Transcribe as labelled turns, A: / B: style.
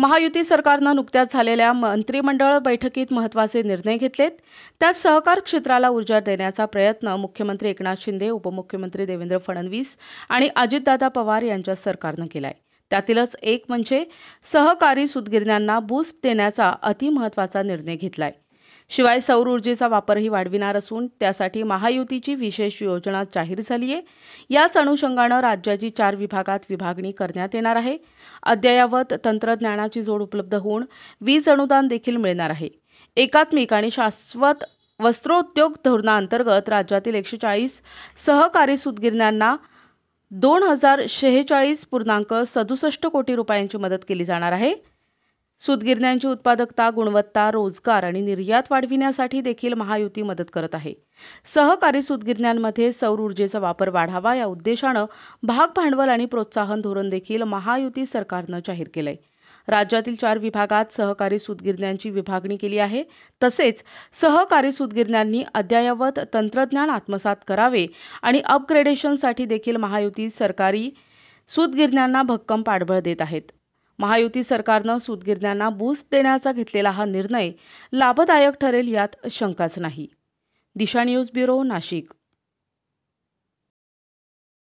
A: महायुती सरकारनं नुकत्याच झालेल्या मंत्रिमंडळ बैठकीत महत्वाचे निर्णय घेतलेत त्यात सहकार क्षेत्राला ऊर्जा देण्याचा प्रयत्न मुख्यमंत्री एकनाथ शिंदे उपमुख्यमंत्री देवेंद्र फडणवीस आणि अजितदादा पवार यांच्या सरकारनं केलाय त्यातीलच एक म्हणजे सहकारी सुतगिरण्यांना बूस्ट देण्याचा अतिमहत्वाचा निर्णय घेतलाय शिवाय सौर ऊर्जेचा वापरही वाढविणार असून त्यासाठी महायुतीची विशेष योजना जाहीर झाली आहे याच अनुषंगानं राज्याची चार विभागात विभागणी करण्यात येणार आहे अद्ययावत तंत्रज्ञानाची जोड उपलब्ध होऊन वीज अनुदान देखील मिळणार आहे एकात्मिक आणि शाश्वत वस्त्रोद्योग धोरणाअंतर्गत राज्यातील एकशे चाळीस सहकारी सुतगिरण्यांना दोन हजार शेहेचाळीस पूर्णांक सदुसष्ट कोटी रुपयांची मदत केली जाणार आहे सूतगिरण्यांची उत्पादकता गुणवत्ता रोजगार आणि निर्यात वाढविण्यासाठी देखील महायुती मदत करत आहे सहकारी सुतगिरण्यांमध्ये सौर ऊर्जेचा वापर वाढावा या उद्देशानं भाग भांडवल आणि प्रोत्साहन धोरण देखील महायुती सरकारनं जाहीर केलंय राज्यातील चार विभागात सहकारी सूतगिरण्यांची विभागणी केली आहे तसेच सहकारी सुतगिरण्यांनी अद्ययावत तंत्रज्ञान आत्मसात करावे आणि अपग्रेडेशनसाठी देखील महायुती सरकारी सूतगिरण्यांना भक्कम पाठबळ देत आहेत महायुती सरकारनं सूतगिरण्यांना बूस्ट देण्याचा घेतलेला हा निर्णय लाभदायक ठरेल यात शंकाच नाही दिशा न्यूज ब्युरो नाशिक